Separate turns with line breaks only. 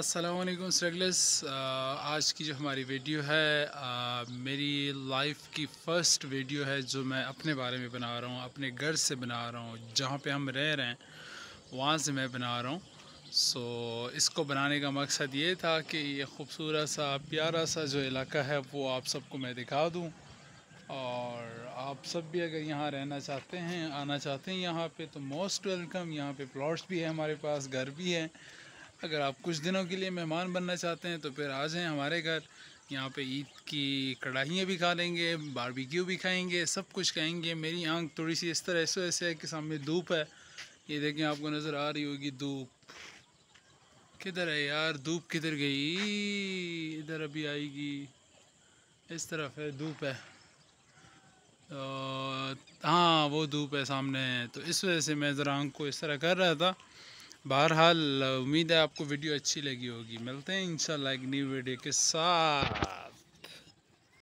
Aslam strugglers आज की जो हमारी वीडियो है आ, मेरी लाइफ की फ़र्स्ट वीडियो है जो मैं अपने बारे में बना रहा हूँ अपने घर से बना रहा हूँ जहाँ पे हम रह रहे हैं वहाँ से मैं बना रहा हूँ सो इसको बनाने का मकसद ये था कि ये खूबसूरत सा प्यारा सा जो इलाका है वो आप सबको मैं दिखा दूँ और आप सब भी अगर यहाँ रहना चाहते हैं आना चाहते हैं यहाँ पर तो मोस्ट वेलकम यहाँ पर प्लाट्स भी है हमारे पास घर भी हैं अगर आप कुछ दिनों के लिए मेहमान बनना चाहते हैं तो फिर आ जाएँ हमारे घर यहाँ पे ईद की कढ़ाइयाँ भी खा लेंगे बारबेक्यू भी खाएंगे सब कुछ खाएंगे मेरी आंख थोड़ी सी इस तरह ऐसे ऐसे है कि सामने धूप है ये देखें आपको नज़र आ रही होगी धूप किधर है यार धूप किधर गई इधर अभी आएगी इस तरफ है धूप है हाँ वो धूप है सामने तो इस वजह से मैं ज़रा आँख को इस तरह कर रहा था बहरहाल उम्मीद है आपको वीडियो अच्छी लगी होगी मिलते हैं इंशाल्लाह एक न्यू वीडियो के साथ